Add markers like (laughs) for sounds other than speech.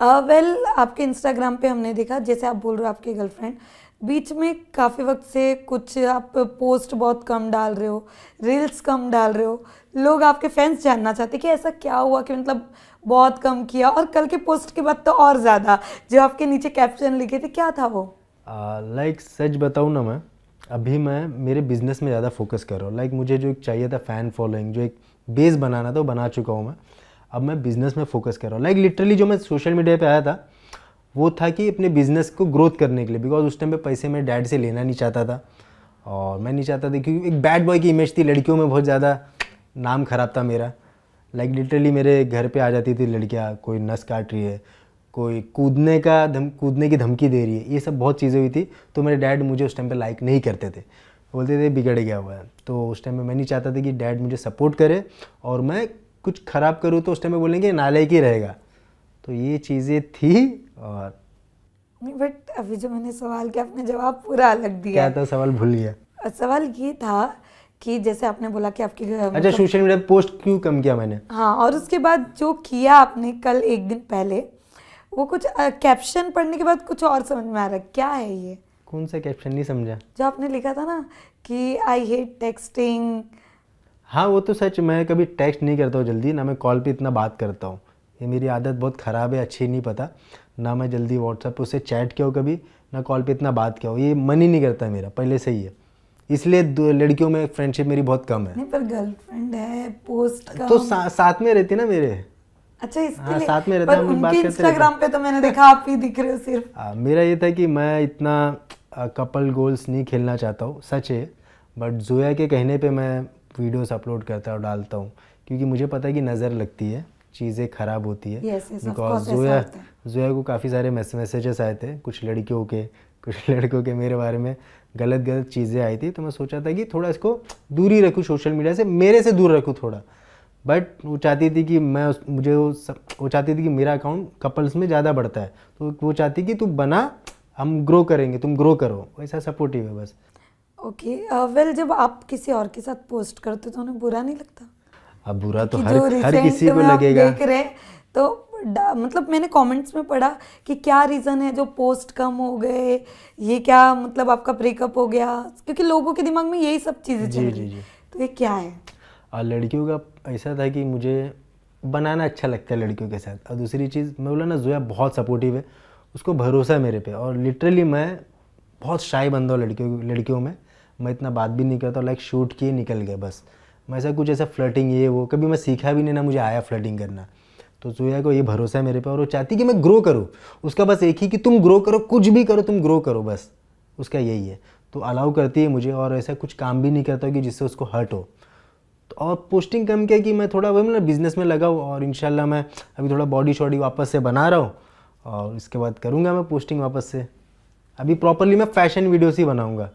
Well uh, well, आपके इंस्टाग्राम पे हमने देखा जैसे आप बोल रहे हो आपके गर्लफ्रेंड बीच में काफ़ी वक्त से कुछ आप पोस्ट बहुत कम डाल रहे हो रील्स कम डाल रहे हो लोग आपके फैंस जानना चाहते कि ऐसा क्या हुआ कि मतलब बहुत कम किया और कल के पोस्ट के बाद तो और ज़्यादा जो आपके नीचे कैप्शन लिखे थे क्या था वो लाइक uh, सच बताऊँ ना मैं अभी मैं मेरे बिजनेस में ज़्यादा फोकस कर रहा हूँ लाइक like, मुझे जो एक चाहिए था फ़ैन फॉलोइंग जो एक बेस बनाना था वो बना चुका हूँ मैं अब मैं बिज़नेस में फोकस कर रहा हूँ लाइक लिटरली जो मैं सोशल मीडिया पे आया था वो था कि अपने बिज़नेस को ग्रोथ करने के लिए बिकॉज उस टाइम पे पैसे मैं डैड से लेना नहीं चाहता था और मैं नहीं चाहता था क्योंकि एक बैड बॉय की इमेज थी लड़कियों में बहुत ज़्यादा नाम ख़राब था मेरा लाइक like, लिटरली मेरे घर पर आ जाती थी लड़कियाँ कोई नस काट रही है कोई कूदने का धम कूदने की धमकी दे रही है ये सब बहुत चीज़ें हुई थी तो मेरे डैड मुझे उस टाइम पर लाइक नहीं करते थे बोलते थे बिगड़ गया हुआ है तो उस टाइम में मैं नहीं चाहता था कि डैड मुझे सपोर्ट करे और मैं कुछ ख़राब करूँ तो उस टाइम में बोलेंगे नालायक ही रहेगा तो ये चीज़ें थी और नहीं बट अभी जो मैंने सवाल किया आपने जवाब पूरा अलग दिया क्या था सवाल भूल गया सवाल ये था कि जैसे आपने बोला कि आपकी अच्छा सोशल मीडिया पोस्ट क्यों कम किया मैंने हाँ और उसके बाद जो किया आपने कल एक दिन पहले वो कुछ कैप्शन पढ़ने के बाद कुछ और समझ में आ रहा क्या है ये कौन सा कैप्शन नहीं समझा जो आपने लिखा था ना कि आई हेट टेक्सटिंग हाँ वो तो सच मैं कभी टेक्स्ट नहीं करता हूँ जल्दी ना मैं कॉल पे इतना बात करता हूँ ये मेरी आदत बहुत ख़राब है अच्छी नहीं पता ना मैं जल्दी व्हाट्सएप पे उससे चैट किया कभी ना कॉल पे इतना बात किया हो ये मन ही नहीं करता मेरा पहले से ही है इसलिए लड़कियों में फ्रेंडशिप मेरी बहुत कम है नहीं पर गर्लफ्रेंड है पोस्ट तो कम। तो सा, साथ में रहती ना मेरे अच्छा इसके हाँ, साथ में रहता पर इंस्टाग्राम पे तो मैंने देखा आप ही दिख रहे हो सिर्फ आ, मेरा ये था कि मैं इतना कपल गोल्स नहीं खेलना चाहता हूँ सच है बट जोया के कहने पे मैं वीडियोस अपलोड करता और डालता हूँ क्योंकि मुझे पता है कि नज़र लगती है चीज़ें ख़राब होती है because yes, yes, Zoya Zoya को काफ़ी सारे मैसेजेस आए थे कुछ लड़कियों के कुछ (laughs) लड़कों के मेरे बारे में गलत गलत चीज़ें आई थी तो मैं सोचा था कि थोड़ा इसको दूरी रखूँ सोशल मीडिया से मेरे से दूर रखूँ थोड़ा बट वो चाहती थी कि मैं मुझे वो सब वो चाहती थी कि मेरा अकाउंट कपल्स में ज़्यादा बढ़ता है तो वो चाहती कि तू बना हम ग्रो करेंगे तुम ग्रो करो ऐसा सपोर्टिव है बस okay okay. Well uh, well, जब आप किसी और के साथ पोस्ट करते हो तो उन्हें बुरा नहीं लगता अब बुरा तो हर हर किसी को लगेगा देख रहे तो मतलब मैंने कमेंट्स में पढ़ा कि क्या रीज़न है जो पोस्ट कम हो गए ये क्या मतलब आपका ब्रेकअप हो गया क्योंकि लोगों के दिमाग में यही सब चीज़ें चल रही तो ये क्या है और लड़कियों का ऐसा था कि मुझे बनाना अच्छा लगता है लड़कियों के साथ और दूसरी चीज़ मैं बोला ना जोया बहुत सपोर्टिव है उसको भरोसा है मेरे पे और लिटरली मैं बहुत शाई बंदा हूँ लड़कियों लड़कियों में मैं इतना बात भी नहीं करता लाइक शूट किए निकल गए बस मैं ऐसा कुछ ऐसा फ्लटिंग ये वो कभी मैं सीखा भी नहीं ना मुझे आया फ्लटिंग करना तो जोया को ये भरोसा है मेरे पे और वो चाहती कि मैं ग्रो करूँ उसका बस एक ही कि तुम ग्रो करो कुछ भी करो तुम ग्रो करो बस उसका यही है तो अलाउ करती है मुझे और ऐसा कुछ काम भी नहीं करता कि जिससे उसको हर्ट हो तो और पोस्टिंग कम क्या कि मैं थोड़ा वही मतलब बिज़नेस में लगा हूँ और इन मैं अभी थोड़ा बॉडी शॉडी वापस से बना रहा हूँ और इसके बाद करूँगा मैं पोस्टिंग वापस से अभी प्रॉपरली मैं फैशन वीडियोस ही बनाऊँगा